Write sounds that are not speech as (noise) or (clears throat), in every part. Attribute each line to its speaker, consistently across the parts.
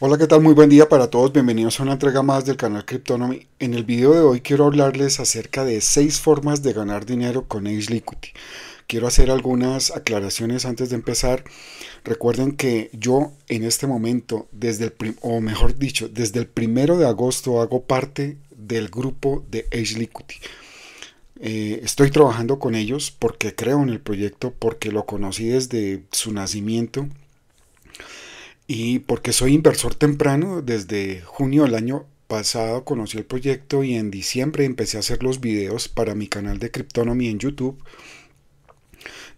Speaker 1: Hola, ¿qué tal? Muy buen día para todos. Bienvenidos a una entrega más del canal Cryptonomy. En el video de hoy quiero hablarles acerca de 6 formas de ganar dinero con Age Liquidity. Quiero hacer algunas aclaraciones antes de empezar. Recuerden que yo en este momento, desde el o mejor dicho, desde el primero de agosto hago parte del grupo de Age Liquidity. Eh, estoy trabajando con ellos porque creo en el proyecto, porque lo conocí desde su nacimiento y porque soy inversor temprano, desde junio del año pasado conocí el proyecto y en diciembre empecé a hacer los videos para mi canal de Cryptonomy en YouTube.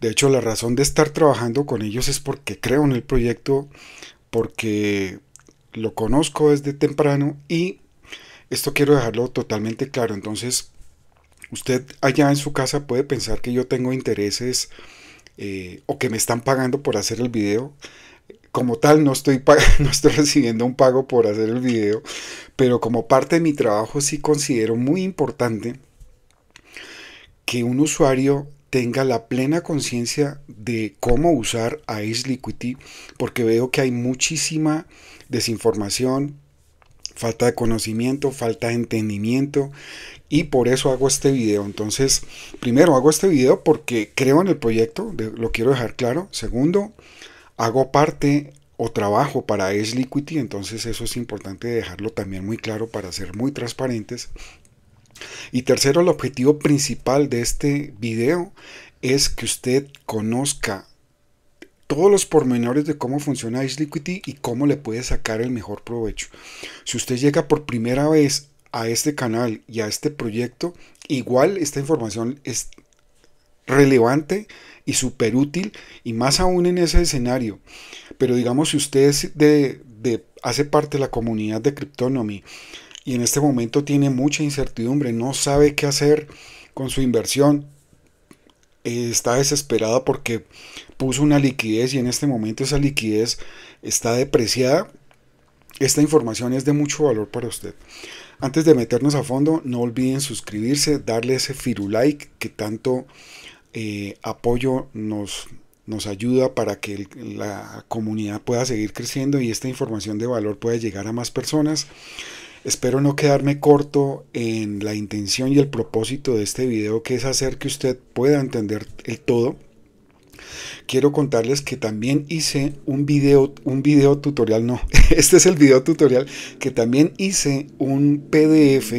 Speaker 1: De hecho, la razón de estar trabajando con ellos es porque creo en el proyecto, porque lo conozco desde temprano y esto quiero dejarlo totalmente claro. Entonces, usted allá en su casa puede pensar que yo tengo intereses eh, o que me están pagando por hacer el video como tal (laughs) no estoy, recibiendo un pago por hacer el video, pero como parte de mi trabajo sí considero muy importante que un usuario tenga la plena conciencia de cómo usar Ice Liquidity, porque veo que hay muchísima desinformación, falta de conocimiento, falta de entendimiento, y por eso hago este video. Entonces, primero hago este video porque creo en el proyecto, lo quiero dejar claro. Segundo, hago parte o trabajo para S Liquidity, entonces eso es importante dejarlo también muy claro para ser muy transparentes. Y tercero, el objetivo principal de este video es que usted conozca todos los pormenores de cómo funciona Ace Liquidity y cómo le puede sacar el mejor provecho. Si usted llega por primera vez a este canal y a este proyecto, igual esta información es relevante y súper útil, y más aún en ese escenario. Pero digamos, si usted de, de, hace parte de la comunidad de Cryptonomy y en este momento tiene mucha incertidumbre, no sabe qué hacer con su inversión, está desesperada porque puso una liquidez y en este momento esa liquidez está depreciada, esta información es de mucho valor para usted. Antes de meternos a fondo, no olviden suscribirse, darle ese firulike que tanto eh, apoyo nos, nos ayuda para que la comunidad pueda seguir creciendo y esta información de valor pueda llegar a más personas. Espero no quedarme corto en la intención y el propósito de este video que es hacer que usted pueda entender el todo quiero contarles que también hice un video, un video tutorial, no, (laughs) este es el video tutorial, que también hice un PDF,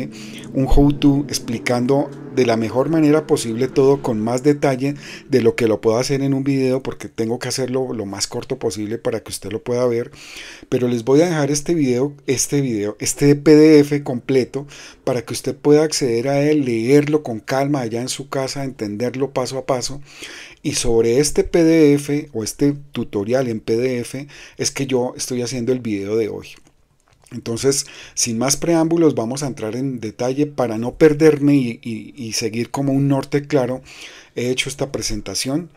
Speaker 1: un how-to explicando de la mejor manera posible todo con más detalle de lo que lo puedo hacer en un video porque tengo que hacerlo lo más corto posible para que usted lo pueda ver pero les voy a dejar este video este video este pdf completo para que usted pueda acceder a él leerlo con calma allá en su casa entenderlo paso a paso y sobre este PDF o este tutorial en PDF es que yo estoy haciendo el video de hoy. Entonces, sin más preámbulos, vamos a entrar en detalle para no perderme y, seguir como un norte claro. He hecho esta presentación.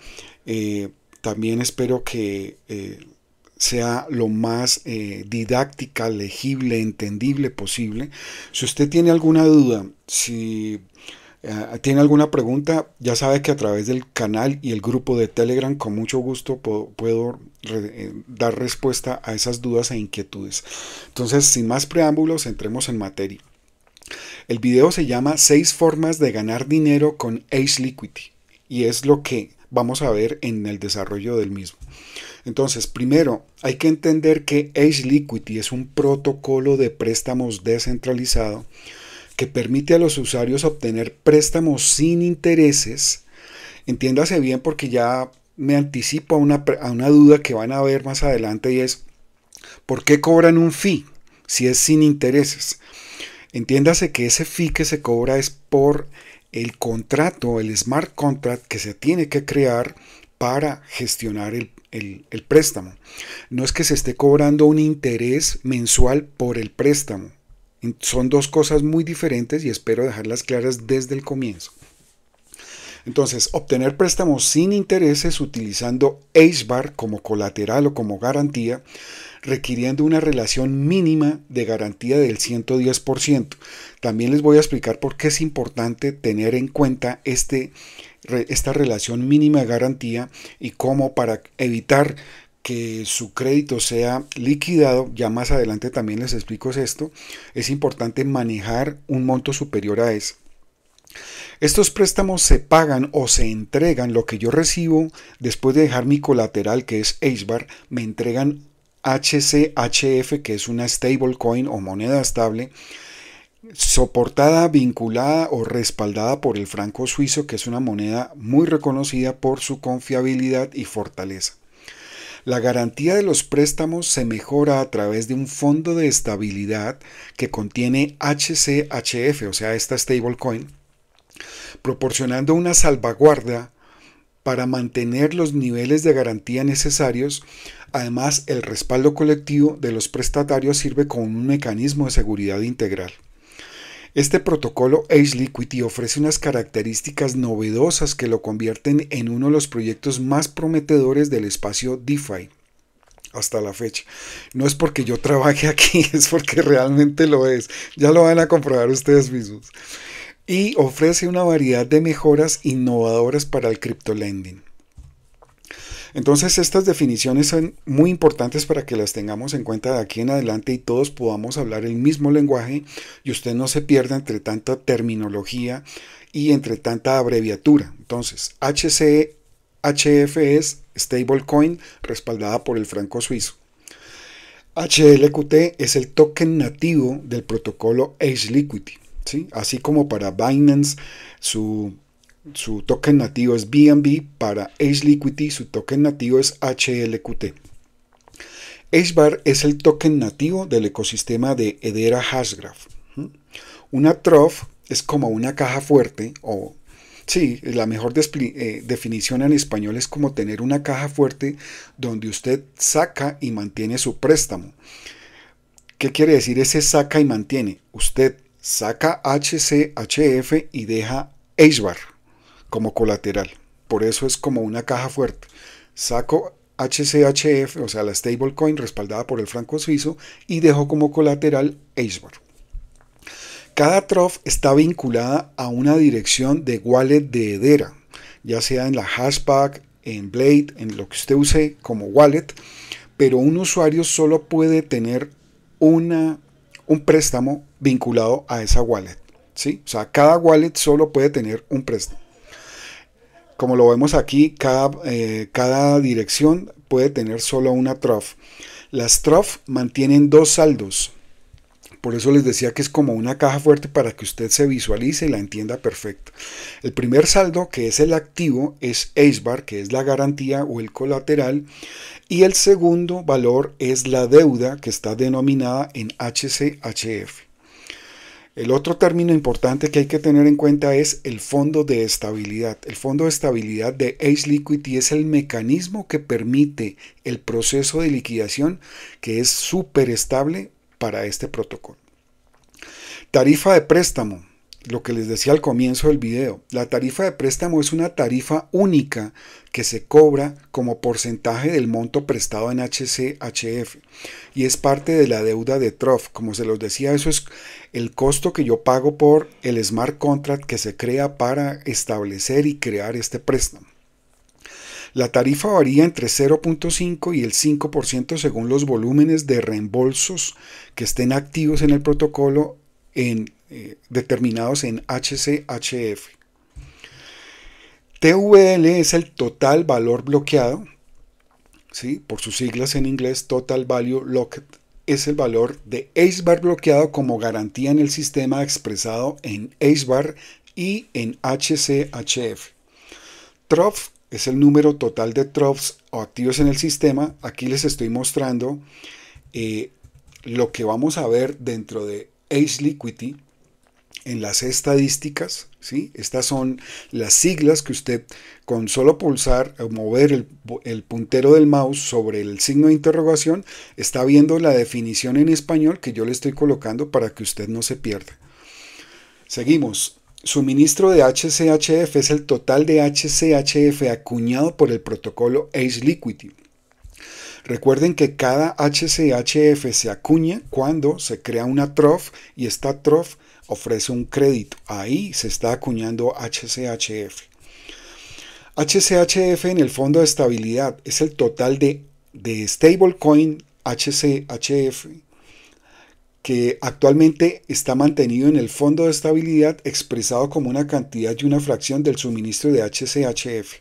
Speaker 1: Eh, también espero que eh, sea lo más eh, didáctica, legible, entendible posible. Si usted tiene alguna duda, si eh, tiene alguna pregunta, ya sabe que a través del canal y el grupo de Telegram con mucho gusto puedo, eh, dar respuesta a esas dudas e inquietudes. Entonces, sin más preámbulos, entremos en materia. El video se llama 6 formas de ganar dinero con Ace Liquidity y es lo que vamos a ver en el desarrollo del mismo. Entonces, primero, hay que entender que Ace Liquidity es un protocolo de préstamos descentralizado que permite a los usuarios obtener préstamos sin intereses. Entiéndase bien porque ya me anticipo a una, duda que van a ver más adelante y es, ¿por qué cobran un fee si es sin intereses? Entiéndase que ese fee que se cobra es por el contrato, el smart contract que se tiene que crear para gestionar el, préstamo. No es que se esté cobrando un interés mensual por el préstamo. Son dos cosas muy diferentes y espero dejarlas claras desde el comienzo. Entonces, obtener préstamos sin intereses utilizando ACEBAR como colateral o como garantía, requiriendo una relación mínima de garantía del 110%. También les voy a explicar por qué es importante tener en cuenta este, esta relación mínima de garantía y cómo para evitar que su crédito sea liquidado, ya más adelante también les explico esto, es importante manejar un monto superior a ese. Estos préstamos se pagan o se entregan, lo que yo recibo después de dejar mi colateral, que es ACEBAR, me entregan HCHF, que es una stablecoin o moneda estable, soportada, vinculada o respaldada por el franco suizo, que es una moneda muy reconocida por su confiabilidad y fortaleza. La garantía de los préstamos se mejora a través de un fondo de estabilidad que contiene HCHF, o sea, esta stablecoin, proporcionando una salvaguarda para mantener los niveles de garantía necesarios. Además, el respaldo colectivo de los prestatarios sirve como un mecanismo de seguridad integral. Este protocolo Edge Liquidity ofrece unas características novedosas que lo convierten en uno de los proyectos más prometedores del espacio DeFi hasta la fecha. No es porque yo trabaje aquí, (laughs) es porque realmente lo es. Ya lo van a comprobar ustedes mismos. Y ofrece una variedad de mejoras innovadoras para el Crypto lending. Entonces estas definiciones son muy importantes para que las tengamos en cuenta de aquí en adelante y todos podamos hablar el mismo lenguaje y usted no se pierda entre tanta terminología y entre tanta abreviatura. Entonces, HCHF es stablecoin respaldada por el franco suizo. HLQT es el token nativo del protocolo Ace liquidity así como para Binance, su su token nativo es BNB, para Ace Liquidity su token nativo es HLQT. HBAR es el token nativo del ecosistema de Hedera Hashgraph. ¿Mm? Una trough es como una caja fuerte o Sí, la mejor eh, definición en español es como tener una caja fuerte donde usted saca y mantiene su préstamo. ¿Qué quiere decir ese saca y mantiene? Usted saca HCHF y deja HBAR como colateral. Por eso es como una caja fuerte. Saco HCHF, o sea, la stablecoin respaldada por el franco suizo, y dejo como colateral Acebar. Cada trof está vinculada a una dirección de wallet de Hedera, ya sea en la hashback, en Blade, en lo que usted use como wallet, pero un usuario solo puede tener una, un préstamo vinculado a esa wallet. ¿sí? O sea, cada wallet solo puede tener un préstamo. Como lo vemos aquí, eh, cada, dirección puede tener solo una trough. Las trough mantienen dos saldos. Por eso les decía que es como una caja fuerte para que usted se visualice y la entienda perfecto. El primer saldo, que es el activo, es ACEBAR, que es la garantía o el colateral. Y el segundo valor es la deuda, que está denominada en HCHF. El otro término importante que hay que tener en cuenta es el fondo de estabilidad. El fondo de estabilidad de Ace Liquidity es el mecanismo que permite el proceso de liquidación que es súper estable para este protocolo. Tarifa de préstamo lo que les decía al comienzo del video, la tarifa de préstamo es una tarifa única que se cobra como porcentaje del monto prestado en HCHF y es parte de la deuda de TROF. Como se los decía, eso es el costo que yo pago por el smart contract que se crea para establecer y crear este préstamo. La tarifa varía entre 0.5 y el 5% según los volúmenes de reembolsos que estén activos en el protocolo en eh, determinados en HCHF. TVL es el total valor bloqueado, ¿sí? por sus siglas en inglés, Total Value Locked, es el valor de ACEBAR bloqueado como garantía en el sistema expresado en ACEBAR y en HCHF. TROF es el número total de TROFs o activos en el sistema. Aquí les estoy mostrando eh, lo que vamos a ver dentro de Ace Liquidity en las estadísticas, ¿sí? Estas son las siglas que usted con solo pulsar o mover el, puntero del mouse sobre el signo de interrogación está viendo la definición en español que yo le estoy colocando para que usted no se pierda. Seguimos. Suministro de HCHF es el total de HCHF acuñado por el protocolo Ace Liquidity. Recuerden que cada HCHF se acuña cuando se crea una trof y esta trof ofrece un crédito. Ahí se está acuñando HCHF. HCHF en el fondo de estabilidad es el total de, de stablecoin HCHF que actualmente está mantenido en el fondo de estabilidad expresado como una cantidad y una fracción del suministro de HCHF.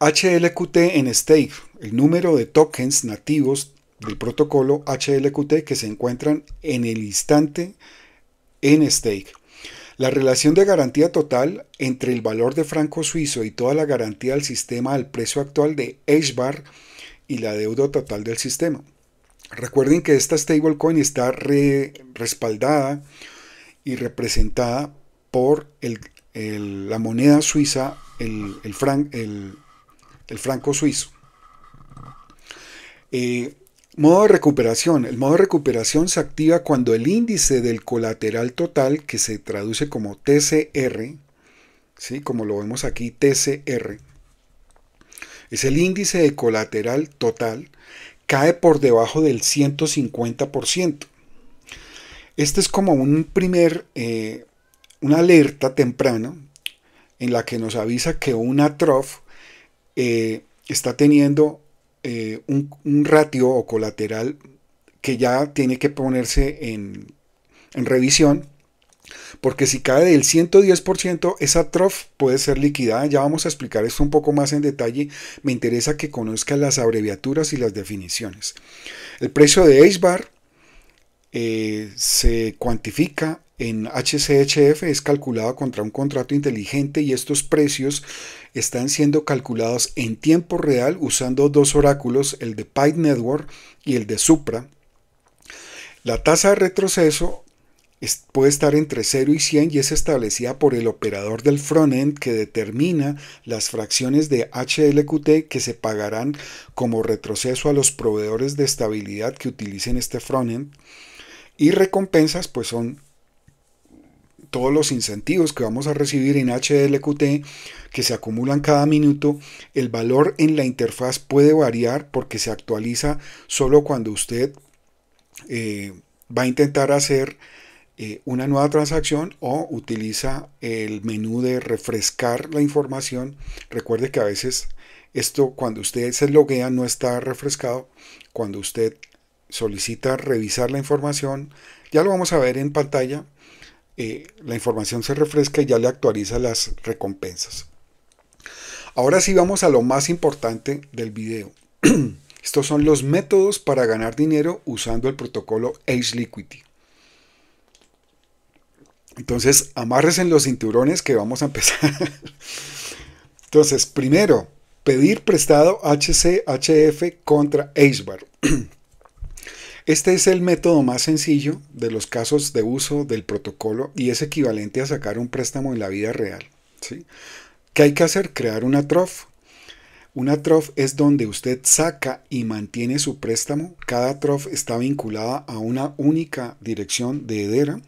Speaker 1: HLQT en stake, el número de tokens nativos del protocolo HLQT que se encuentran en el instante en stake. La relación de garantía total entre el valor de franco suizo y toda la garantía del sistema al precio actual de HBAR y la deuda total del sistema. Recuerden que esta stablecoin está respaldada y representada por el, la moneda suiza, el, el franco suizo. Eh, Modo de recuperación. El modo de recuperación se activa cuando el índice del colateral total, que se traduce como TCR, ¿sí? como lo vemos aquí, TCR, es el índice de colateral total, cae por debajo del 150%. Este es como un primer, eh, una alerta temprana en la que nos avisa que una trof eh, está teniendo eh, un, ratio o colateral que ya tiene que ponerse en, revisión, porque si cae del 110%, esa TROF puede ser liquidada. Ya vamos a explicar esto un poco más en detalle. Me interesa que conozca las abreviaturas y las definiciones. El precio de HBAR bar eh, se cuantifica en HCHF es calculado contra un contrato inteligente y estos precios están siendo calculados en tiempo real usando dos oráculos, el de Pipe Network y el de Supra. La tasa de retroceso puede estar entre 0 y 100 y es establecida por el operador del frontend que determina las fracciones de HLQT que se pagarán como retroceso a los proveedores de estabilidad que utilicen este frontend y recompensas pues son todos los incentivos que vamos a recibir en HLQT que se acumulan cada minuto, el valor en la interfaz puede variar porque se actualiza solo cuando usted eh, va a intentar hacer eh, una nueva transacción o utiliza el menú de refrescar la información. Recuerde que a veces esto cuando usted se loguea no está refrescado. Cuando usted solicita revisar la información, ya lo vamos a ver en pantalla, eh, la información se refresca y ya le actualiza las recompensas. Ahora sí vamos a lo más importante del video. (clears throat) Estos son los métodos para ganar dinero usando el protocolo Ace Liquidity. Entonces, en los cinturones que vamos a empezar. (laughs) Entonces, primero, pedir prestado HCHF contra Bar. (clears throat) Este es el método más sencillo de los casos de uso del protocolo y es equivalente a sacar un préstamo en la vida real. ¿sí? ¿Qué hay que hacer? Crear una TROF. Una TROF es donde usted saca y mantiene su préstamo. Cada TROF está vinculada a una única dirección de Edera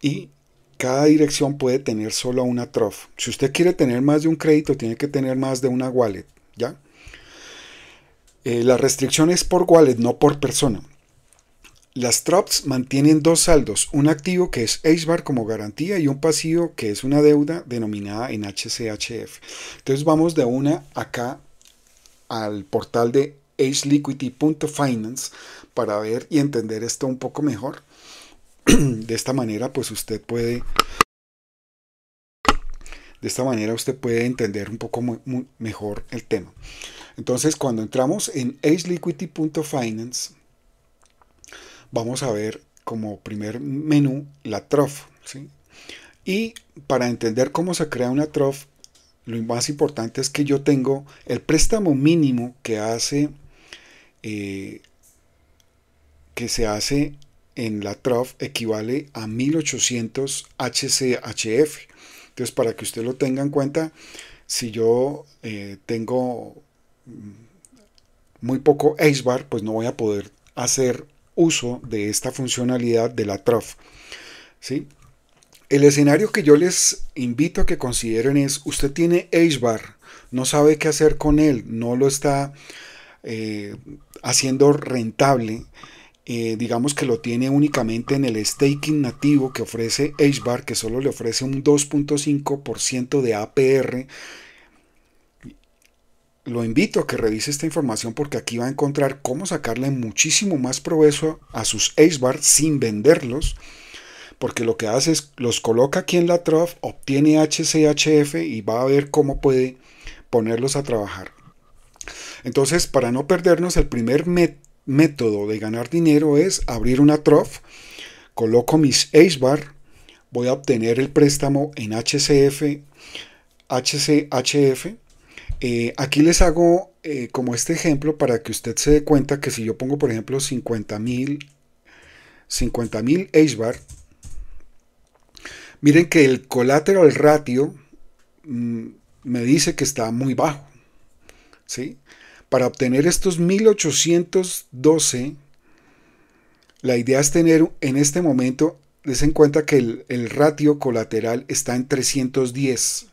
Speaker 1: y cada dirección puede tener solo una TROF. Si usted quiere tener más de un crédito, tiene que tener más de una wallet. ¿ya? Eh, la restricción es por wallet, no por persona. Las TROPS mantienen dos saldos, un activo que es HBAR como garantía y un pasivo que es una deuda denominada en HCHF. Entonces vamos de una acá al portal de Finance para ver y entender esto un poco mejor. (clears throat) De esta manera pues usted puede de esta manera usted puede entender un poco mejor el tema. Entonces cuando entramos en ageliquity.finance vamos a ver como primer menú la trof. Y para entender cómo se crea una trof, lo más importante es que yo tengo el préstamo mínimo que hace eh, que se hace en la trof equivale a 1800 HCHF. Entonces, para que usted lo tenga en cuenta, si yo eh, tengo mm, muy poco Eisbar, pues no voy a poder hacer uso de esta funcionalidad de la TROF. ¿sí? El escenario que yo les invito a que consideren es, usted tiene HBAR, no sabe qué hacer con él, no lo está eh, haciendo rentable, eh, digamos que lo tiene únicamente en el staking nativo que ofrece HBAR, que solo le ofrece un 2.5% de APR lo invito a que revise esta información porque aquí va a encontrar cómo sacarle muchísimo más provecho a sus acebar sin venderlos. Porque lo que hace es los coloca aquí en la trough, obtiene HCHF y va a ver cómo puede ponerlos a trabajar. Entonces, para no perdernos, el primer método de ganar dinero es abrir una trough, coloco mis ace bar, voy a obtener el préstamo en HCF, HCHF eh, aquí les hago eh, como este ejemplo para que usted se dé cuenta que si yo pongo, por ejemplo, 50.000 50 HBAR, miren que el colateral ratio mm, me dice que está muy bajo. ¿sí? Para obtener estos 1812, la idea es tener en este momento, des en cuenta que el, el ratio colateral está en 310.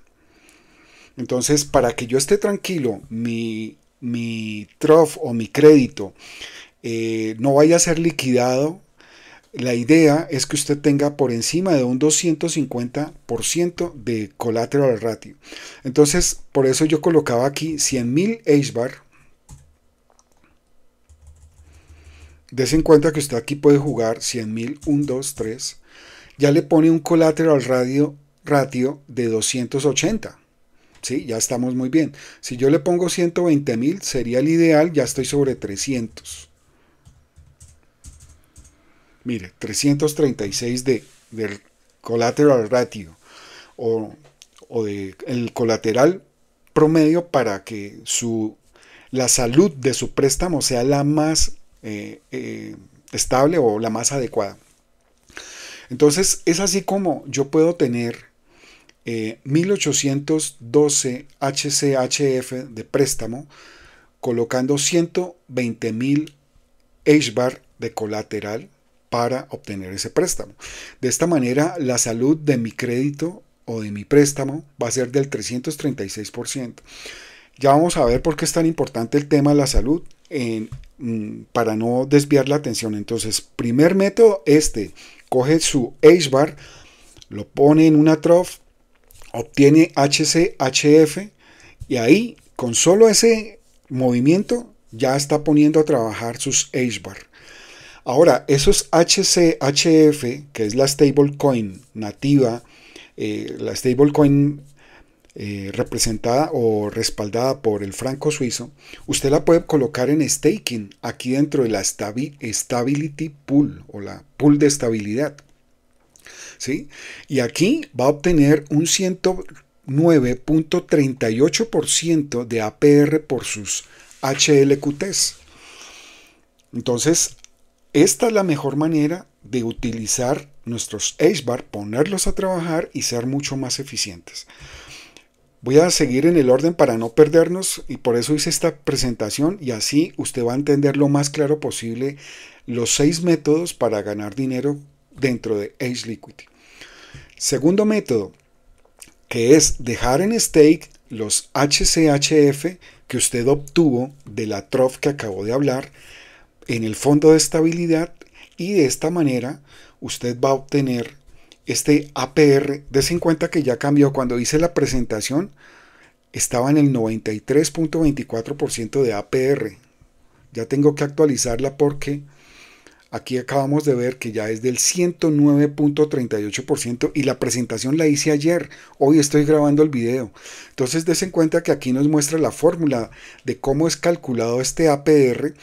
Speaker 1: Entonces, para que yo esté tranquilo, mi, mi o mi crédito eh, no vaya a ser liquidado, la idea es que usted tenga por encima de un 250% de collateral ratio. Entonces, por eso yo colocaba aquí 100.000 HBAR. Dese en cuenta que usted aquí puede jugar 100.000, 1, 2, 3. Ya le pone un collateral radio, ratio de 280. Ya estamos muy bien. Si yo le pongo 120 mil, sería el ideal, ya estoy sobre 300. Mire, 336 de, del collateral ratio o, o de, el colateral promedio para que su, la salud de su préstamo sea la más eh, eh, estable o la más adecuada. Entonces es así como yo puedo tener 1812 eh, HCHF de préstamo, colocando 120 mil HBAR de colateral para obtener ese préstamo. De esta manera, la salud de mi crédito o de mi préstamo va a ser del 336%. Ya vamos a ver por qué es tan importante el tema de la salud mm, para no desviar la atención. Entonces, primer método, este, coge su HBAR lo pone en una trough obtiene HCHF y ahí con solo ese movimiento ya está poniendo a trabajar sus HBAR. Ahora, esos HCHF, que es la stablecoin nativa, eh, la stablecoin eh, representada o respaldada por el franco suizo, usted la puede colocar en staking aquí dentro de la Stability Pool o la pool de estabilidad. Y aquí va a obtener un 109.38% de APR por sus HLQTs. Entonces, esta es la mejor manera de utilizar nuestros HBAR, ponerlos a trabajar y ser mucho más eficientes. Voy a seguir en el orden para no perdernos y por eso hice esta presentación y así usted va a entender lo más claro posible los seis métodos para ganar dinero dentro de Ace Segundo método, que es dejar en stake los HCHF que usted obtuvo de la TROF que acabo de hablar en el fondo de estabilidad y de esta manera usted va a obtener este APR de 50 que ya cambió cuando hice la presentación estaba en el 93.24% de APR ya tengo que actualizarla porque Aquí acabamos de ver que ya es del 109.38% y la presentación la hice ayer. Hoy estoy grabando el video. Entonces des en cuenta que aquí nos muestra la fórmula de cómo es calculado este APR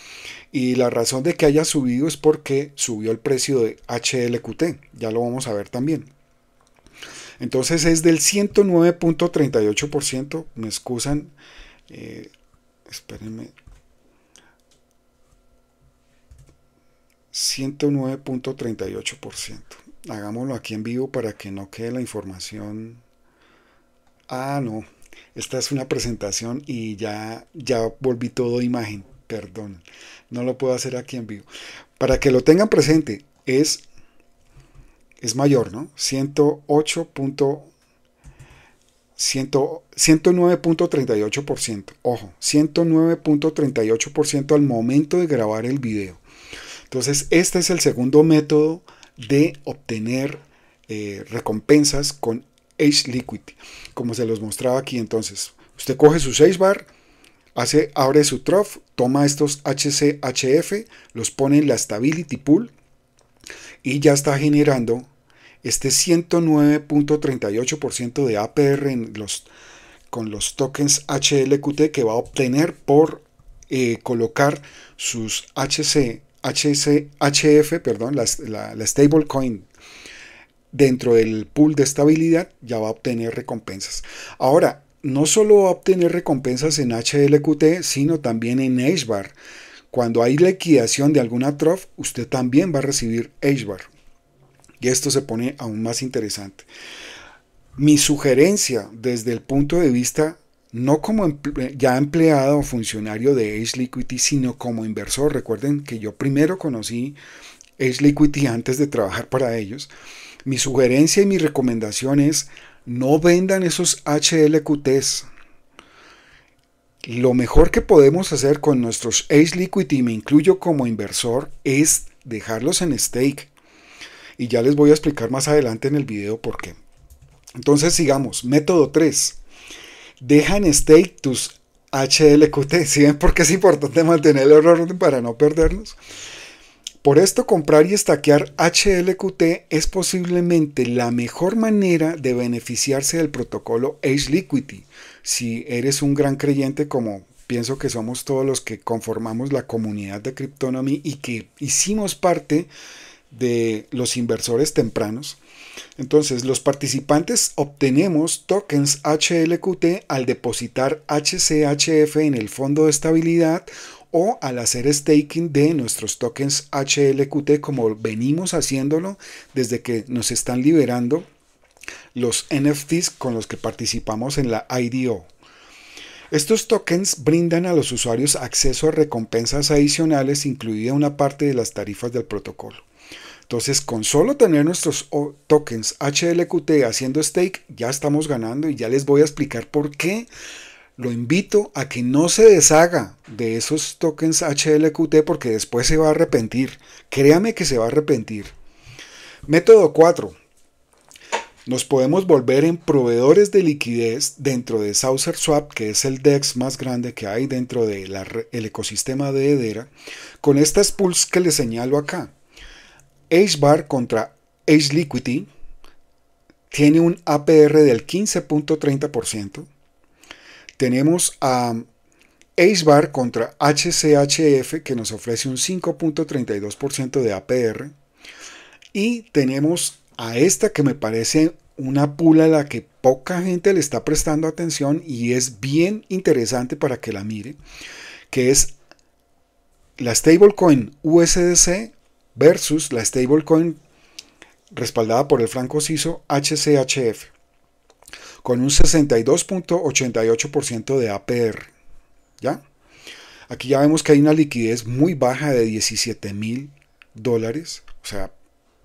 Speaker 1: y la razón de que haya subido es porque subió el precio de HLQT. Ya lo vamos a ver también. Entonces es del 109.38%. Me excusan. Eh, espérenme, 109.38%. Hagámoslo aquí en vivo para que no quede la información. Ah, no. Esta es una presentación y ya, ya volví todo imagen. Perdón. No lo puedo hacer aquí en vivo. Para que lo tengan presente, es, es mayor, ¿no? 108. 109.38%, ojo, 109.38% al momento de grabar el video. Entonces, este es el segundo método de obtener eh, recompensas con Age Liquid, como se los mostraba aquí entonces. Usted coge su 6 bar, hace, abre su trough, toma estos HCHF, los pone en la Stability Pool y ya está generando este 109.38% de APR en los, con los tokens HLQT que va a obtener por eh, colocar sus HC HC, HF, perdón, la, stablecoin dentro del pool de estabilidad ya va a obtener recompensas. Ahora, no solo va a obtener recompensas en HLQT, sino también en HBAR. Cuando hay liquidación de alguna TROF, usted también va a recibir HBAR. Y esto se pone aún más interesante. Mi sugerencia desde el punto de vista no como ya empleado o funcionario de Age Liquidity, sino como inversor. Recuerden que yo primero conocí Age Liquidity antes de trabajar para ellos. Mi sugerencia y mi recomendación es no vendan esos HLQTs. Lo mejor que podemos hacer con nuestros Age Liquidity, me incluyo como inversor, es dejarlos en stake. Y ya les voy a explicar más adelante en el video por qué. Entonces sigamos, método 3 dejan stake tus HLQT. Porque (laughs) ven por qué es importante mantener el orden para no perderlos? Por esto comprar y estaquear HLQT es posiblemente la mejor manera de beneficiarse del protocolo Age Liquidity. Si eres un gran creyente como pienso que somos todos los que conformamos la comunidad de Cryptonomy y que hicimos parte de los inversores tempranos, entonces, los participantes obtenemos tokens HLQT al depositar HCHF en el fondo de estabilidad o al hacer staking de nuestros tokens HLQT como venimos haciéndolo desde que nos están liberando los NFTs con los que participamos en la IDO. Estos tokens brindan a los usuarios acceso a recompensas adicionales, incluida una parte de las tarifas del protocolo. Entonces, con solo tener nuestros tokens HLQT haciendo stake, ya estamos ganando y ya les voy a explicar por qué. Lo invito a que no se deshaga de esos tokens HLQT porque después se va a arrepentir. Créame que se va a arrepentir. Método 4. Nos podemos volver en proveedores de liquidez dentro de SaucerSwap, Swap, que es el DEX más grande que hay dentro del ecosistema de Hedera, con estas pools que les señalo acá. Ace Bar contra Ace Liquidity tiene un APR del 15.30%. Tenemos a Ace Bar contra HCHF que nos ofrece un 5.32% de APR. Y tenemos a esta que me parece una pula a la que poca gente le está prestando atención y es bien interesante para que la mire, que es la stablecoin USDC versus la stablecoin respaldada por el franco CISO HCHF, con un 62.88% de APR. ¿Ya? Aquí ya vemos que hay una liquidez muy baja de 17 mil dólares, o sea,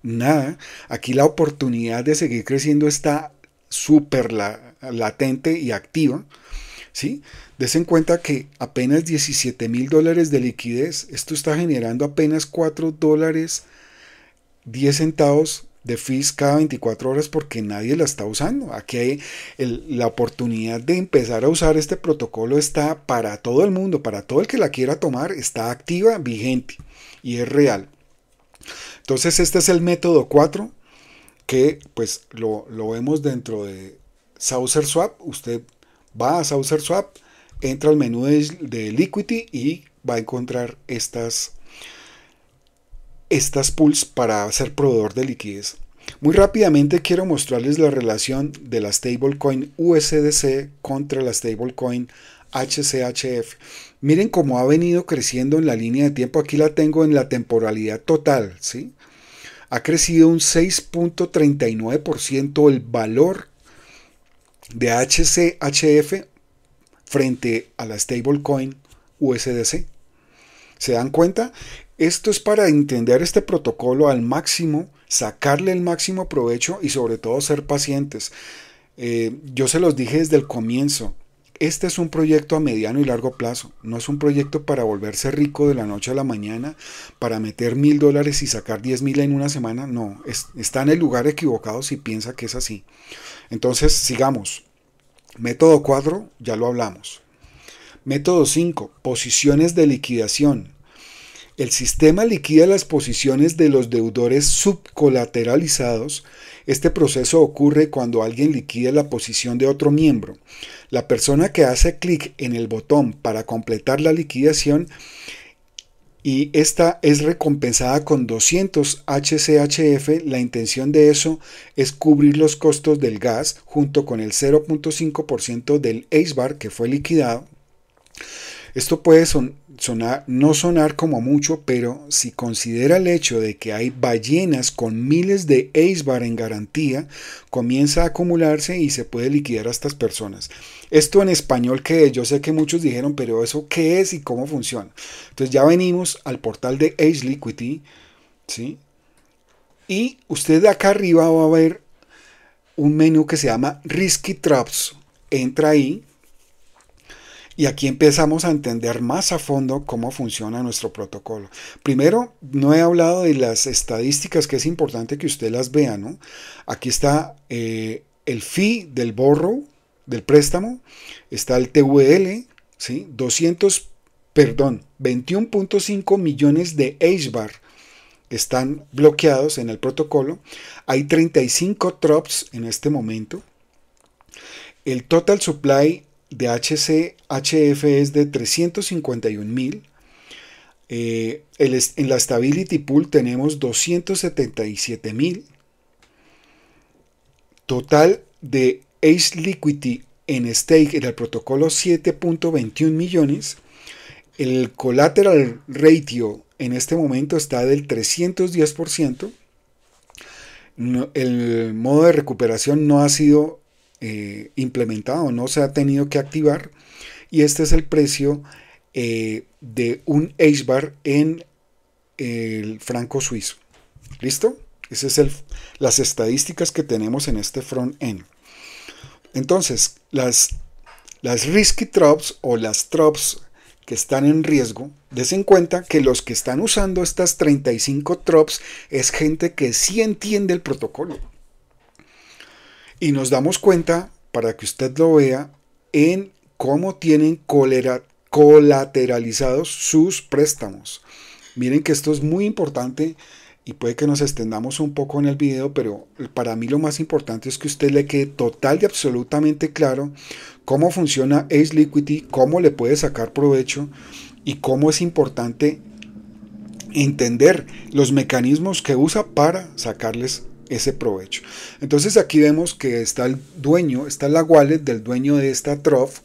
Speaker 1: nada. Aquí la oportunidad de seguir creciendo está súper latente y activa. ¿sí? Des en cuenta que apenas 17 mil dólares de liquidez, esto está generando apenas 4 dólares 10 centavos de fees cada 24 horas porque nadie la está usando. Aquí hay la oportunidad de empezar a usar este protocolo está para todo el mundo, para todo el que la quiera tomar, está activa, vigente y es real. Entonces este es el método 4 que pues lo, lo vemos dentro de swap Usted Vas a usar swap, entra al menú de, de liquidity y va a encontrar estas, estas pools para ser proveedor de liquidez. Muy rápidamente quiero mostrarles la relación de la stablecoin USDC contra la stablecoin HCHF. Miren cómo ha venido creciendo en la línea de tiempo. Aquí la tengo en la temporalidad total. ¿sí? Ha crecido un 6.39% el valor de HCHF frente a la stablecoin USDC. ¿Se dan cuenta? Esto es para entender este protocolo al máximo, sacarle el máximo provecho y sobre todo ser pacientes. Eh, yo se los dije desde el comienzo, este es un proyecto a mediano y largo plazo, no es un proyecto para volverse rico de la noche a la mañana, para meter mil dólares y sacar diez mil en una semana, no, está en el lugar equivocado si piensa que es así. Entonces, sigamos. Método 4, ya lo hablamos. Método 5, posiciones de liquidación. El sistema liquida las posiciones de los deudores subcolateralizados. Este proceso ocurre cuando alguien liquida la posición de otro miembro. La persona que hace clic en el botón para completar la liquidación y esta es recompensada con 200 HCHF. La intención de eso es cubrir los costos del gas junto con el 0.5% del ACEBAR que fue liquidado. Esto puede sonar, no sonar como mucho, pero si considera el hecho de que hay ballenas con miles de ACEBAR en garantía, comienza a acumularse y se puede liquidar a estas personas. Esto en español que yo sé que muchos dijeron, pero eso qué es y cómo funciona. Entonces ya venimos al portal de Age Liquidity, ¿sí? Y usted de acá arriba va a ver un menú que se llama Risky Traps. Entra ahí y aquí empezamos a entender más a fondo cómo funciona nuestro protocolo. Primero, no he hablado de las estadísticas que es importante que usted las vea, Aquí está eh, el fee del borrow, del préstamo, está el TVL, ¿sí? 200, perdón, 21.5 millones de HBAR están bloqueados en el protocolo. Hay 35 TROPS en este momento. El total supply de HCHF es de 351 mil. Eh, en la Stability Pool tenemos 277 mil. Total de Ace Liquidity en stake era el protocolo 7.21 millones. El collateral ratio en este momento está del 310%. el modo de recuperación no ha sido eh, implementado, no se ha tenido que activar. Y este es el precio eh, de un Ace bar en el franco suizo. ¿Listo? Esas es son las estadísticas que tenemos en este front-end. Entonces, las, las risky drops o las drops que están en riesgo, des en cuenta que los que están usando estas 35 drops es gente que sí entiende el protocolo. Y nos damos cuenta, para que usted lo vea, en cómo tienen colateralizados sus préstamos. Miren que esto es muy importante y puede que nos extendamos un poco en el video, pero para mí lo más importante es que usted le quede total y absolutamente claro cómo funciona Ace Liquidity, cómo le puede sacar provecho y cómo es importante entender los mecanismos que usa para sacarles ese provecho. Entonces aquí vemos que está el dueño, está la wallet del dueño de esta trof.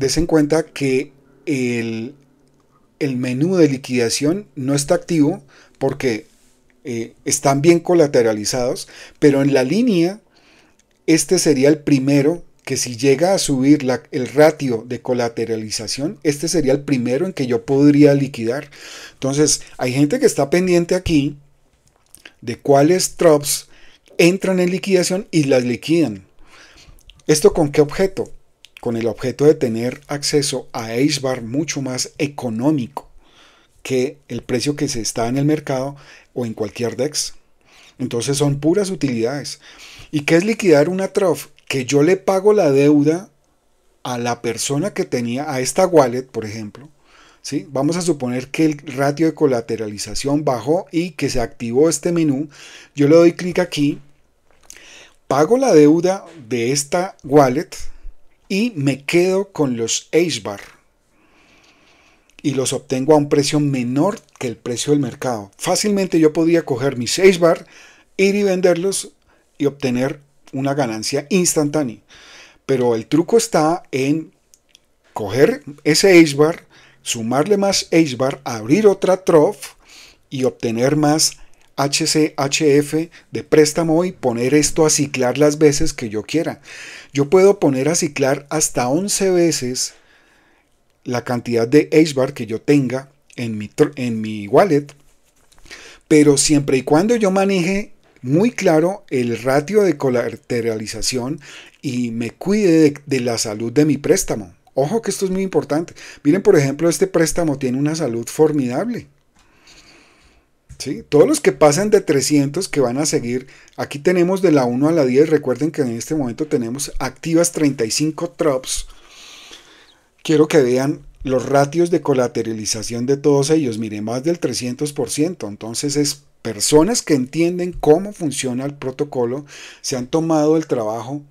Speaker 1: en cuenta que el menú de liquidación no está activo porque eh, están bien colateralizados, pero en la línea este sería el primero que si llega a subir el ratio de colateralización, este sería el primero en que yo podría liquidar. Entonces, hay gente que está pendiente aquí de cuáles TROPS entran en liquidación y las liquidan. ¿Esto con qué objeto? Con el objeto de tener acceso a ACE mucho más económico que el precio que se está en el mercado o en cualquier DEX. Entonces son puras utilidades. ¿Y qué es liquidar una TROF? Que yo le pago la deuda a la persona que tenía, a esta wallet, por ejemplo. ¿sí? Vamos a suponer que el ratio de colateralización bajó y que se activó este menú. Yo le doy clic aquí, pago la deuda de esta wallet y me quedo con los HBAR, y los obtengo a un precio menor que el precio del mercado. Fácilmente yo podía coger mis 6 ir y venderlos y obtener una ganancia instantánea. Pero el truco está en coger ese H bar, sumarle más H bar, abrir otra trough y obtener más HCHF de préstamo y poner esto a ciclar las veces que yo quiera. Yo puedo poner a ciclar hasta 11 veces la cantidad de HBAR que yo tenga en mi, en mi wallet, pero siempre y cuando yo maneje muy claro el ratio de colateralización y me cuide de, la salud de mi préstamo. Ojo que esto es muy importante. Miren, por ejemplo, este préstamo tiene una salud formidable. ¿Sí? Todos los que pasan de 300 que van a seguir, aquí tenemos de la 1 a la 10, recuerden que en este momento tenemos activas 35 TROPS quiero que vean los ratios de colateralización de todos ellos. Mire, más del 300%. Entonces es personas que entienden cómo funciona el protocolo, se han tomado el trabajo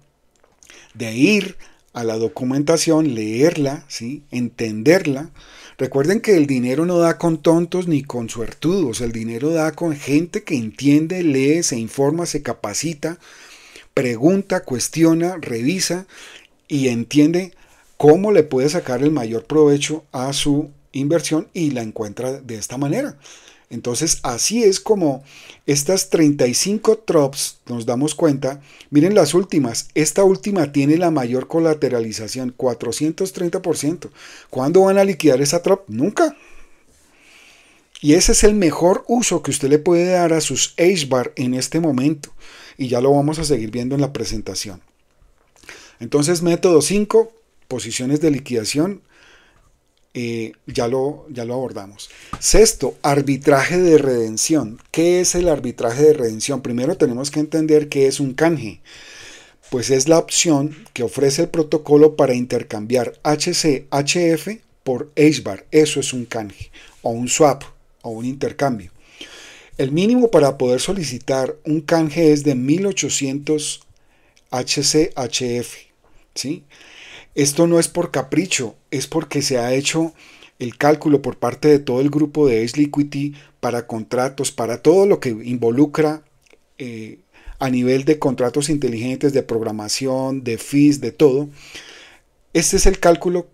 Speaker 1: de ir a la documentación, leerla, ¿sí? entenderla. Recuerden que el dinero no da con tontos ni con suertudos, el dinero da con gente que entiende, lee, se informa, se capacita, pregunta, cuestiona, revisa y entiende cómo le puede sacar el mayor provecho a su inversión y la encuentra de esta manera. Entonces, así es como estas 35 TROPS nos damos cuenta. Miren las últimas. Esta última tiene la mayor colateralización, 430%. ¿Cuándo van a liquidar esa TROP? Nunca. Y ese es el mejor uso que usted le puede dar a sus HBAR en este momento. Y ya lo vamos a seguir viendo en la presentación. Entonces, método 5, posiciones de liquidación, eh, ya, lo, ya lo abordamos. Sexto, arbitraje de redención. ¿Qué es el arbitraje de redención? Primero tenemos que entender qué es un canje. Pues es la opción que ofrece el protocolo para intercambiar HCHF por HBAR. Eso es un canje, o un swap, o un intercambio. El mínimo para poder solicitar un canje es de 1800 HCHF. ¿sí? Esto no es por capricho, es porque se ha hecho el cálculo por parte de todo el grupo de Ace Liquidity para contratos, para todo lo que involucra eh, a nivel de contratos inteligentes, de programación, de fees, de todo. Este es el cálculo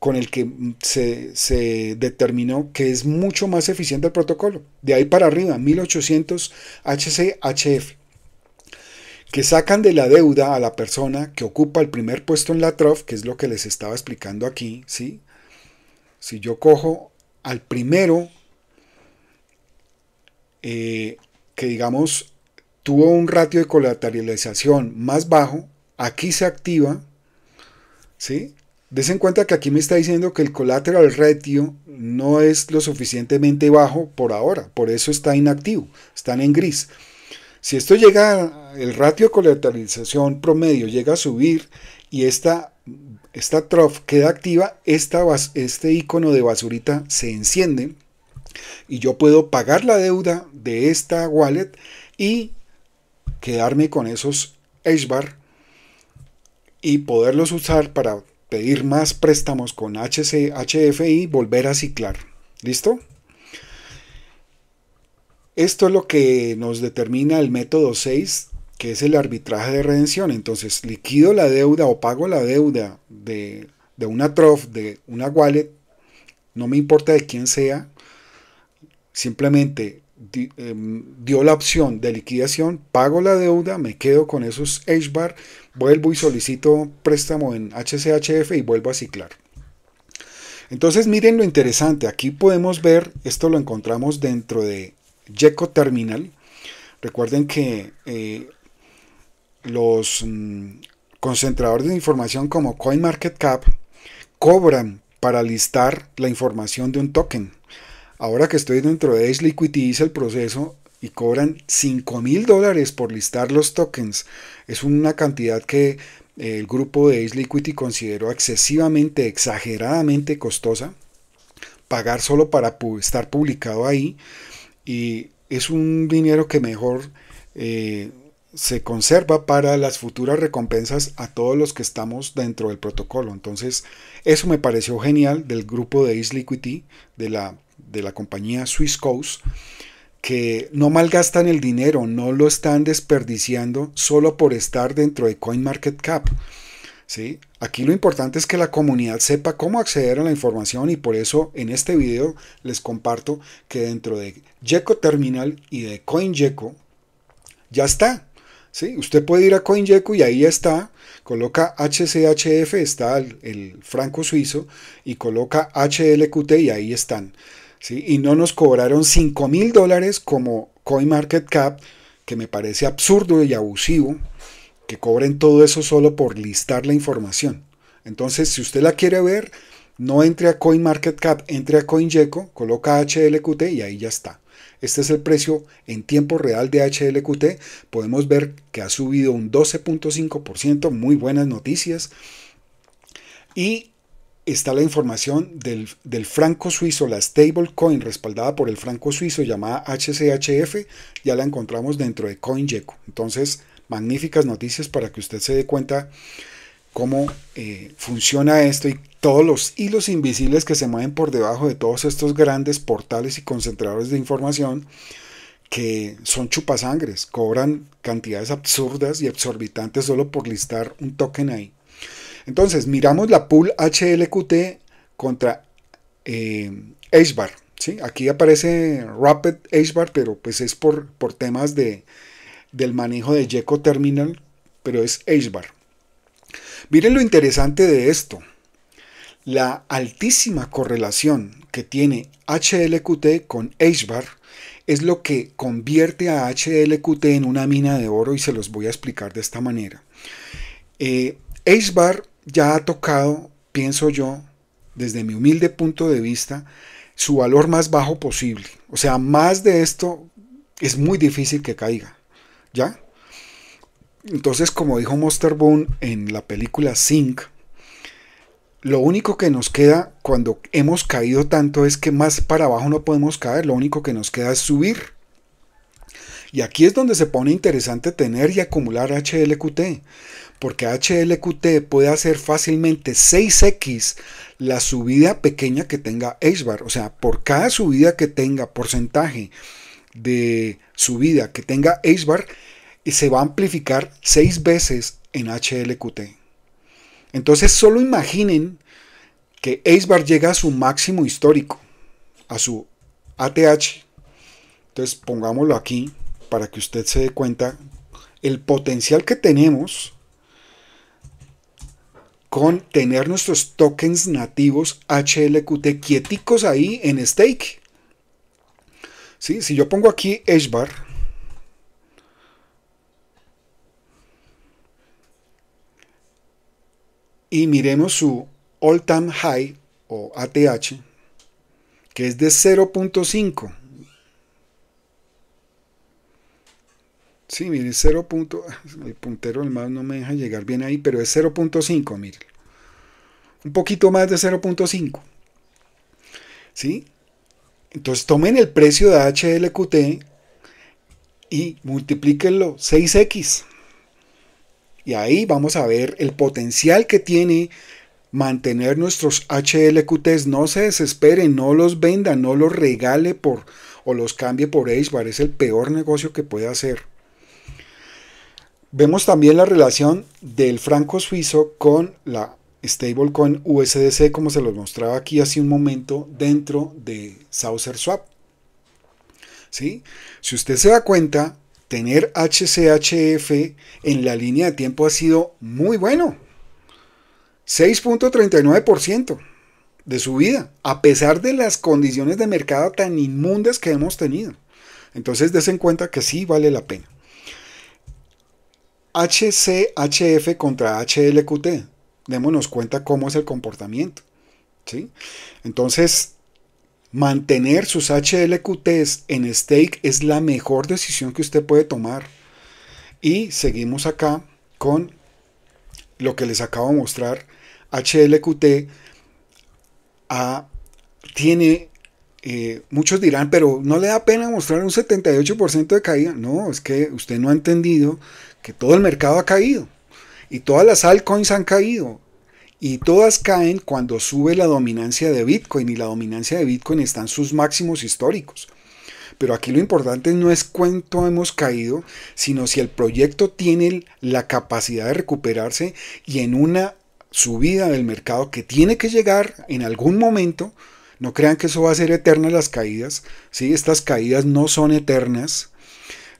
Speaker 1: con el que se, determinó que es mucho más eficiente el protocolo. De ahí para arriba, 1800 HCHF que sacan de la deuda a la persona que ocupa el primer puesto en la TROF, que es lo que les estaba explicando aquí, ¿sí? Si yo cojo al primero eh, que digamos tuvo un ratio de colateralización más bajo, aquí se activa, ¿sí? desen cuenta que aquí me está diciendo que el collateral ratio no es lo suficientemente bajo por ahora, por eso está inactivo, están en gris. Si esto llega, el ratio de promedio llega a subir y esta, esta trough queda activa, esta, este icono de basurita se enciende y yo puedo pagar la deuda de esta wallet y quedarme con esos HBAR y poderlos usar para pedir más préstamos con HC, y volver a ciclar. ¿Listo? Esto es lo que nos determina el método 6, que es el arbitraje de redención. Entonces, liquido la deuda o pago la deuda de, una trof, de una wallet, no me importa de quién sea, simplemente em, dio la opción de liquidación, pago la deuda, me quedo con esos HBAR, vuelvo y solicito préstamo en HCHF y vuelvo a ciclar. Entonces miren lo interesante, aquí podemos ver, esto lo encontramos dentro de Yeco Terminal. Recuerden que eh, los mm, concentradores de información como CoinMarketCap cobran para listar la información de un token. Ahora que estoy dentro de Liquid Liquidity hice el proceso y cobran 5000 mil dólares por listar los tokens. Es una cantidad que eh, el grupo de Ace Liquidity consideró excesivamente, exageradamente costosa. Pagar solo para estar publicado ahí y es un dinero que mejor eh, se conserva para las futuras recompensas a todos los que estamos dentro del protocolo. Entonces, eso me pareció genial del grupo de East de la, de la compañía Swiss Coast, que no malgastan el dinero, no lo están desperdiciando solo por estar dentro de CoinMarketCap. Aquí lo importante es que la comunidad sepa cómo acceder a la información y por eso en este video les comparto que dentro de Gecko Terminal y de CoinGecko ya está. ¿sí? Usted puede ir a CoinGecko y ahí está, coloca HCHF, está el, franco suizo, y coloca HLQT y ahí están. ¿Sí? y no nos cobraron 5 mil dólares como CoinMarketCap, que me parece absurdo y abusivo, que cobren todo eso solo por listar la información. Entonces, si usted la quiere ver, no entre a CoinMarketCap, entre a CoinGecko, coloca HLQT y ahí ya está. Este es el precio en tiempo real de HLQT. Podemos ver que ha subido un 12.5%, muy buenas noticias. Y está la información del, franco suizo, la stablecoin respaldada por el franco suizo llamada HCHF, ya la encontramos dentro de CoinGecko. Entonces, magníficas noticias para que usted se dé cuenta cómo eh, funciona esto y todos los hilos invisibles que se mueven por debajo de todos estos grandes portales y concentradores de información que son chupasangres, cobran cantidades absurdas y exorbitantes solo por listar un token ahí. Entonces, miramos la pool HLQT contra eh, HBAR. ¿sí? Aquí aparece Rapid HBAR, pero pues es por, por temas de, del manejo de YECO Terminal, pero es HBAR. Miren lo interesante de esto. La altísima correlación que tiene HLQT con HBAR es lo que convierte a HLQT en una mina de oro y se los voy a explicar de esta manera. Eh, HBAR ya ha tocado, pienso yo, desde mi humilde punto de vista, su valor más bajo posible. O sea, más de esto es muy difícil que caiga. ¿Ya? Entonces, como dijo Monsterbone en la película Sync, lo único que nos queda cuando hemos caído tanto es que más para abajo no podemos caer, lo único que nos queda es subir. Y aquí es donde se pone interesante tener y acumular HLQT, porque HLQT puede hacer fácilmente 6x la subida pequeña que tenga HBAR, o sea, por cada subida que tenga porcentaje de su vida que tenga AceBar y se va a amplificar seis veces en HLQT. Entonces solo imaginen que AceBar llega a su máximo histórico, a su ATH. Entonces pongámoslo aquí para que usted se dé cuenta el potencial que tenemos con tener nuestros tokens nativos HLQT quieticos ahí en stake. Si yo pongo aquí hbar, y miremos su all time high o ATH, que es de 0.5. si mire, 0. El puntero el mouse no me deja llegar bien ahí, pero es 0.5, mire. Un poquito más de 0.5. ¿Sí? Entonces tomen el precio de HLQT y multiplíquenlo 6x. Y ahí vamos a ver el potencial que tiene mantener nuestros HLQTs. No se desesperen, no los venda, no los regale por o los cambie por HBAR. Es el peor negocio que puede hacer. Vemos también la relación del franco suizo con la stablecoin USDC como se los mostraba aquí hace un momento dentro de Saucer Swap. Si usted se da cuenta, tener HCHF e en la línea de tiempo ha sido muy bueno. 6.39% de subida, a pesar de las condiciones de mercado tan inmundas que hemos tenido. Entonces, des en cuenta que sí vale la pena. HCHF e contra HLQT, démonos cuenta cómo es el comportamiento. ¿sí? Entonces, mantener sus HLQTs en stake es la mejor decisión que usted puede tomar. Y seguimos acá con lo que les acabo de mostrar. HLQT ah, tiene, eh, muchos dirán, pero no le da pena mostrar un 78% de caída. No, es que usted no ha entendido que todo el mercado ha caído. Y todas las altcoins han caído. Y todas caen cuando sube la dominancia de Bitcoin. Y la dominancia de Bitcoin está en sus máximos históricos. Pero aquí lo importante no es cuánto hemos caído, sino si el proyecto tiene la capacidad de recuperarse y en una subida del mercado que tiene que llegar en algún momento. No crean que eso va a ser eterna las caídas. ¿sí? Estas caídas no son eternas.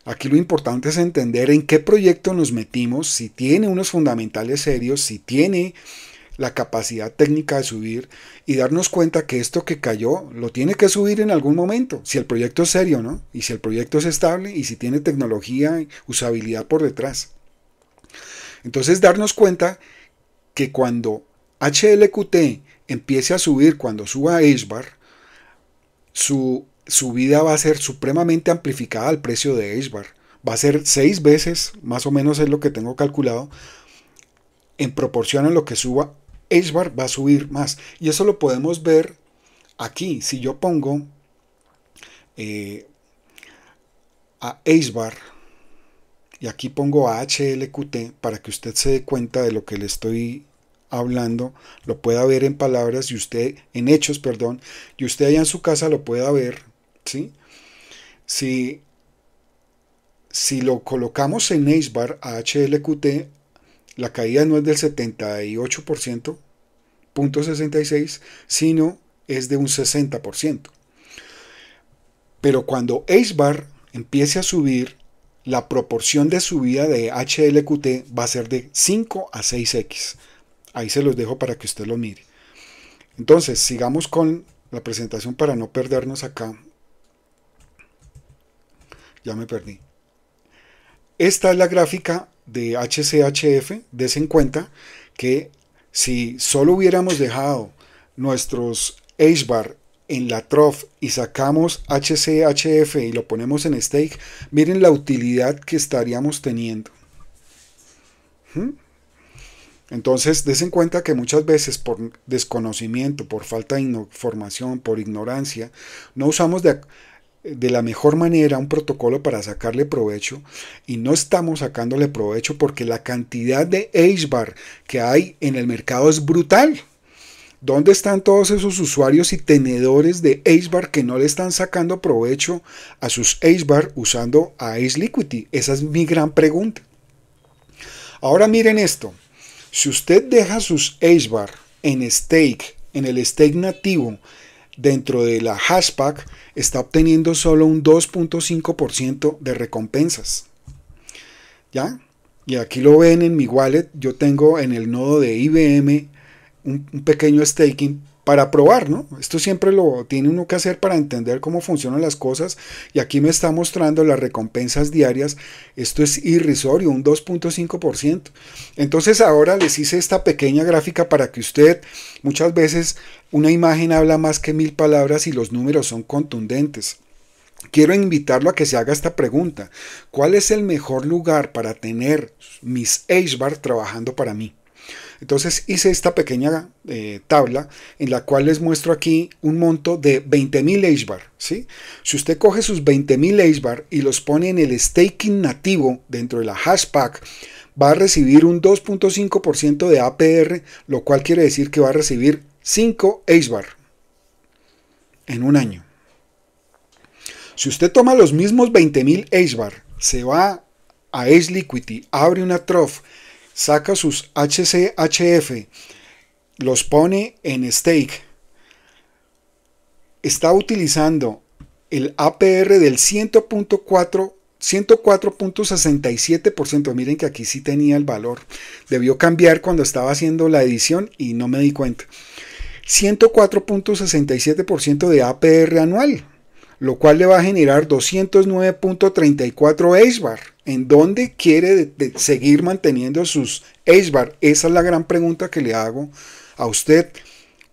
Speaker 1: Aquí lo importante es entender en qué proyecto nos metimos, si tiene unos fundamentales serios, si tiene la capacidad técnica de subir y darnos cuenta que esto que cayó lo tiene que subir en algún momento, si el proyecto es serio, ¿no? Y si el proyecto es estable y si tiene tecnología y usabilidad por detrás. Entonces darnos cuenta que cuando HLQT empiece a subir, cuando suba HBAR, su su vida va a ser supremamente amplificada al precio de HBAR. Va a ser seis veces, más o menos es lo que tengo calculado, en proporción a lo que suba, HBAR va a subir más. Y eso lo podemos ver aquí. Si yo pongo eh, a HBAR y aquí pongo a HLQT para que usted se dé cuenta de lo que le estoy hablando, lo pueda ver en palabras y usted, en hechos, perdón, y usted allá en su casa lo pueda ver ¿sí? Si, lo colocamos en AceBar a HLQT, la caída no es del 78%, sino es de un 60%. Pero cuando AceBar empiece a subir, la proporción de subida de HLQT va a ser de 5 a 6x. Ahí se los dejo para que usted lo mire. Entonces, sigamos con la presentación para no perdernos acá ya me perdí. Esta es la gráfica de HCHF, des en cuenta que si solo hubiéramos dejado nuestros hbar en la trof y sacamos HCHF y lo ponemos en stake, miren la utilidad que estaríamos teniendo. ¿Mm? Entonces, des en cuenta que muchas veces por desconocimiento, por falta de información, por ignorancia, no usamos de, de la mejor manera un protocolo para sacarle provecho y no estamos sacándole provecho porque la cantidad de Acebar que hay en el mercado es brutal. ¿Dónde están todos esos usuarios y tenedores de Acebar que no le están sacando provecho a sus Acebar usando a Ace Liquidity? Esa es mi gran pregunta. Ahora miren esto. Si usted deja sus Acebar en stake, en el stake nativo dentro de la hashpack está obteniendo solo un 2.5% de recompensas. ¿Ya? Y aquí lo ven en mi wallet, yo tengo en el nodo de IBM un, un pequeño staking para probar, ¿no? Esto siempre lo tiene uno que hacer para entender cómo funcionan las cosas y aquí me está mostrando las recompensas diarias, esto es irrisorio, un 2.5%. Entonces ahora les hice esta pequeña gráfica para que usted, muchas veces una imagen habla más que mil palabras y los números son contundentes. Quiero invitarlo a que se haga esta pregunta. ¿Cuál es el mejor lugar para tener mis h trabajando para mí? Entonces hice esta pequeña eh, tabla en la cual les muestro aquí un monto de 20.000 HBAR. ¿sí? Si usted coge sus 20.000 HBAR y los pone en el staking nativo dentro de la hashpack, va a recibir un 2.5% de APR, lo cual quiere decir que va a recibir 5 HBAR en un año. Si usted toma los mismos 20.000 HBAR, se va a Edge Liquidity, abre una trough saca sus HCHF, los pone en stake. Está utilizando el APR del 104.67%. Miren que aquí sí tenía el valor. Debió cambiar cuando estaba haciendo la edición y no me di cuenta. 104.67% de APR anual lo cual le va a generar 209.34 eisbar ¿En dónde quiere seguir manteniendo sus eisbar Esa es la gran pregunta que le hago a usted,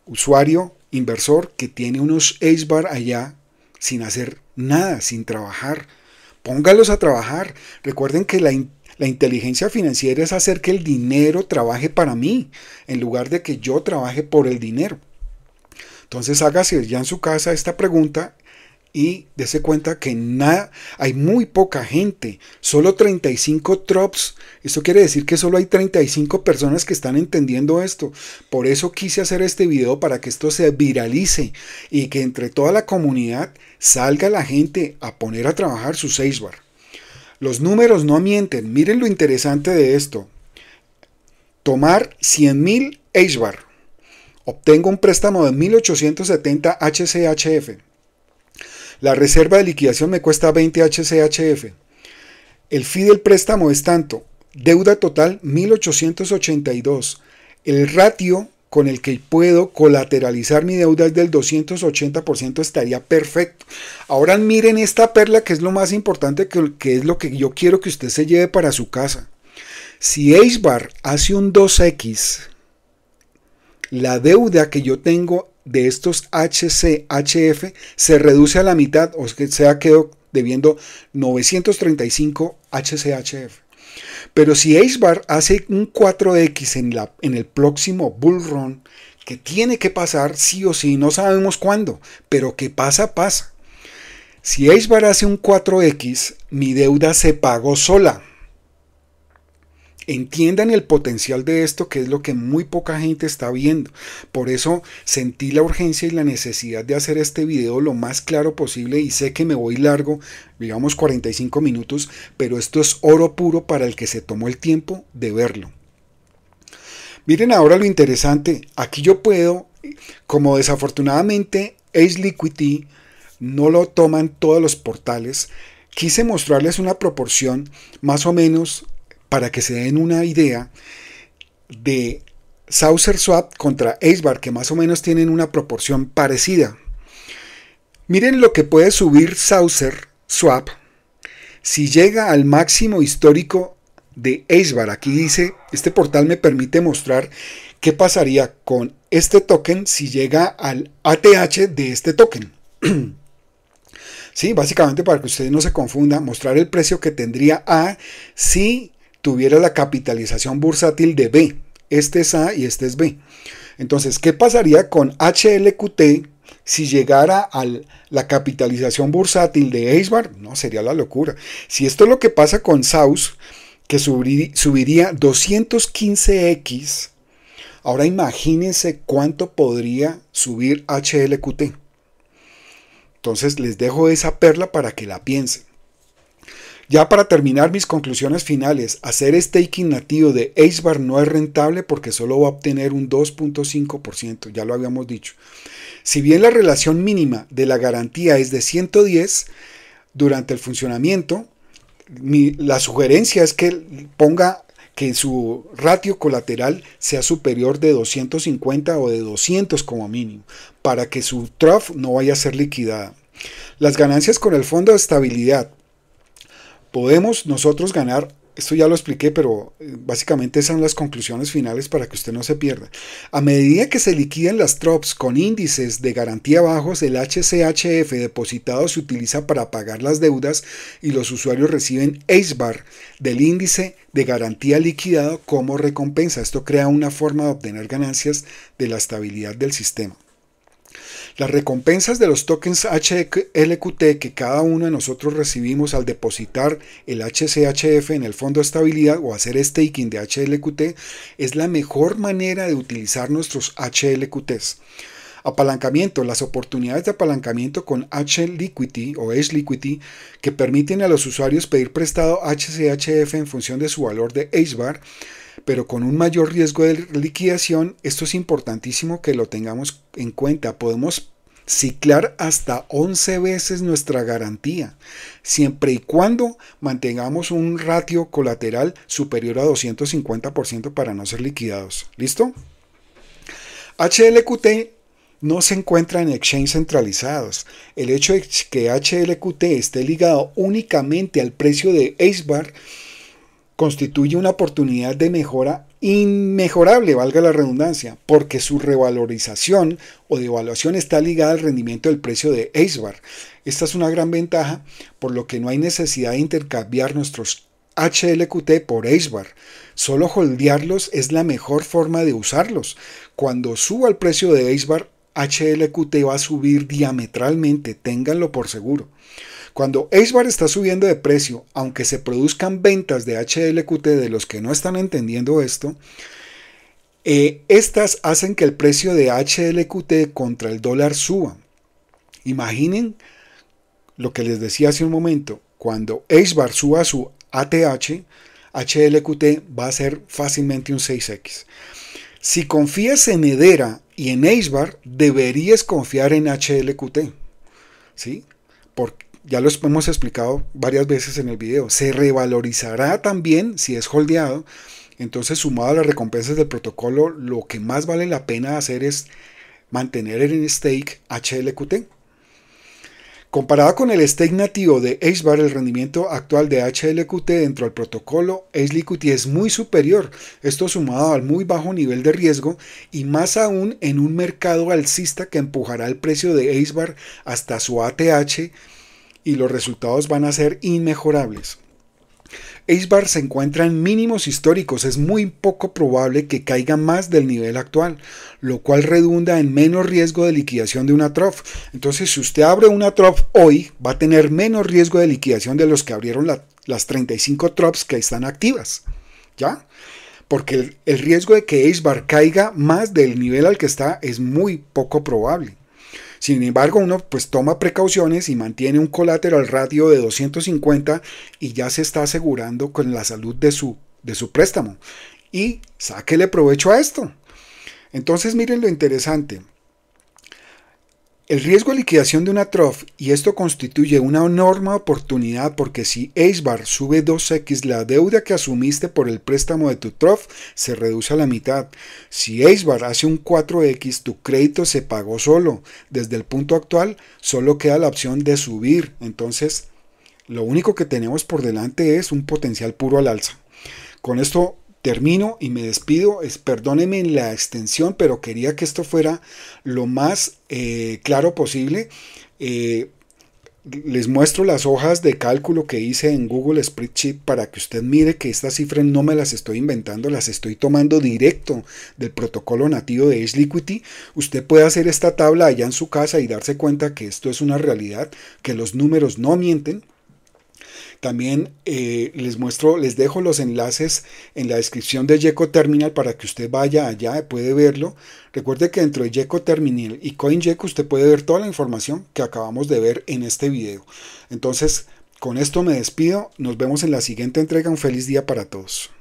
Speaker 1: usuario, inversor, que tiene unos eisbar allá sin hacer nada, sin trabajar. Póngalos a trabajar. Recuerden que la, la inteligencia financiera es hacer que el dinero trabaje para mí, en lugar de que yo trabaje por el dinero. Entonces hágase ya en su casa esta pregunta y dese cuenta que nada, hay muy poca gente, solo 35 trops. Esto quiere decir que solo hay 35 personas que están entendiendo esto. Por eso quise hacer este video para que esto se viralice y que entre toda la comunidad salga la gente a poner a trabajar su 6 Los números no mienten, miren lo interesante de esto. Tomar 100.000 bar Obtengo un préstamo de 1870 HCHF la reserva de liquidación me cuesta 20 HCHF. El fee del préstamo es tanto. Deuda total 1882. El ratio con el que puedo colateralizar mi deuda es del 280%, estaría perfecto. Ahora miren esta perla que es lo más importante, que, que es lo que yo quiero que usted se lleve para su casa. Si H hace un 2X, la deuda que yo tengo de estos HCHF se reduce a la mitad, o sea, quedó debiendo 935 HCHF. Pero si Ace hace un 4X en, el próximo bull que tiene que pasar sí o sí, no sabemos cuándo, pero que pasa, pasa. Si Ace hace un 4X, mi deuda se pagó sola. Entiendan el potencial de esto, que es lo que muy poca gente está viendo. Por eso sentí la urgencia y la necesidad de hacer este video lo más claro posible y sé que me voy largo, digamos 45 minutos, pero esto es oro puro para el que se tomó el tiempo de verlo. Miren ahora lo interesante, aquí yo puedo, como desafortunadamente Ace Liquidity no lo toman todos los portales, quise mostrarles una proporción más o menos para que se den una idea de Saucer Swap contra Acebar, que más o menos tienen una proporción parecida. Miren lo que puede subir Saucer Swap si llega al máximo histórico de Acebar. Aquí dice, este portal me permite mostrar qué pasaría con este token si llega al ATH de este token. (clears throat) sí, básicamente para que ustedes no se confundan, mostrar el precio que tendría A si tuviera la capitalización bursátil de B. Este es A y este es B. Entonces, ¿qué pasaría con HLQT si llegara a la capitalización bursátil de Acebar? No, sería la locura. Si esto es lo que pasa con Saus, que subiría 215x, ahora imagínense cuánto podría subir HLQT. Entonces les dejo esa perla para que la piensen. Ya para terminar mis conclusiones finales, hacer staking nativo de Acebar no es rentable porque solo va a obtener un 2.5%, ya lo habíamos dicho. Si bien la relación mínima de la garantía es de 110 durante el funcionamiento, la sugerencia es que ponga que su ratio colateral sea superior de 250 o de 200 como mínimo, para que su trough no vaya a ser liquidada. Las ganancias con el fondo de estabilidad podemos nosotros ganar esto ya lo expliqué, pero eh, básicamente esas son las conclusiones finales para que usted no se pierda. A medida que se liquiden las TROPS con índices de garantía bajos, el HCHF depositado se utiliza para pagar las deudas y los usuarios reciben ACEBAR del índice de garantía liquidado como recompensa. Esto crea una forma de obtener ganancias de la estabilidad del sistema. Las recompensas de los tokens HLQT que cada uno de nosotros recibimos al depositar el HCHF en el fondo de estabilidad o hacer staking de HLQT es la mejor manera de utilizar nuestros HLQTs. Apalancamiento. Las oportunidades de apalancamiento con HLiquity o Sliquity que permiten a los usuarios pedir prestado HCHF en función de su valor de HBAR pero con un mayor riesgo de liquidación, esto es importantísimo que lo tengamos en cuenta. Podemos ciclar hasta 11 veces nuestra garantía, siempre y cuando mantengamos un ratio colateral superior a 250% para no ser liquidados. ¿Listo? HLQT no se encuentra en exchanges centralizados. El hecho de que HLQT esté ligado únicamente al precio de ACEBAR constituye una oportunidad de mejora inmejorable, valga la redundancia, porque su revalorización o devaluación está ligada al rendimiento del precio de Acebar. Esta es una gran ventaja, por lo que no hay necesidad de intercambiar nuestros HLQT por Acebar. Solo holdearlos es la mejor forma de usarlos. Cuando suba el precio de Acebar, HLQT va a subir diametralmente, ténganlo por seguro. Cuando Acebar está subiendo de precio, aunque se produzcan ventas de HLQT de los que no están entendiendo esto, eh, estas hacen que el precio de HLQT contra el dólar suba. Imaginen lo que les decía hace un momento, cuando Acebar suba su ATH, HLQT va a ser fácilmente un 6X. Si confías en Edera y en Acebar, deberías confiar en HLQT. ¿Sí? Porque ya lo hemos explicado varias veces en el video, se revalorizará también si es holdeado. Entonces, sumado a las recompensas del protocolo, lo que más vale la pena hacer es mantener el stake HLQT. Comparado con el stake nativo de Acebar, el rendimiento actual de HLQT dentro del protocolo HLQT es muy superior, esto sumado al muy bajo nivel de riesgo y más aún en un mercado alcista que empujará el precio de Acebar hasta su ATH y los resultados van a ser inmejorables. Eisbar se encuentra en mínimos históricos, es muy poco probable que caiga más del nivel actual, lo cual redunda en menos riesgo de liquidación de una TROF. Entonces, si usted abre una TROF hoy, va a tener menos riesgo de liquidación de los que abrieron las 35 TROFs que están activas. ¿Ya? Porque el, riesgo de que Eisbar caiga más del nivel al que está es muy poco probable. Sin embargo, uno pues toma precauciones y mantiene un al radio de 250 y ya se está asegurando con la salud de su, de su préstamo. Y sáquele provecho a esto. Entonces miren lo interesante. El riesgo de liquidación de una trof, y esto constituye una enorme oportunidad porque si Acebar sube 2x, la deuda que asumiste por el préstamo de tu trof se reduce a la mitad. Si Acebar hace un 4x, tu crédito se pagó solo. Desde el punto actual, solo queda la opción de subir. Entonces, lo único que tenemos por delante es un potencial puro al alza. Con esto Termino y me despido. Es, perdónenme en la extensión, pero quería que esto fuera lo más eh, claro posible. Eh, les muestro las hojas de cálculo que hice en Google Spreadsheet para que usted mire que estas cifras no me las estoy inventando, las estoy tomando directo del protocolo nativo de Edge Liquidity. Usted puede hacer esta tabla allá en su casa y darse cuenta que esto es una realidad, que los números no mienten. También eh, les muestro, les dejo los enlaces en la descripción de Yeco Terminal para que usted vaya allá, y puede verlo. Recuerde que dentro de Yeco Terminal y yeco usted puede ver toda la información que acabamos de ver en este video. Entonces, con esto me despido, nos vemos en la siguiente entrega, un feliz día para todos.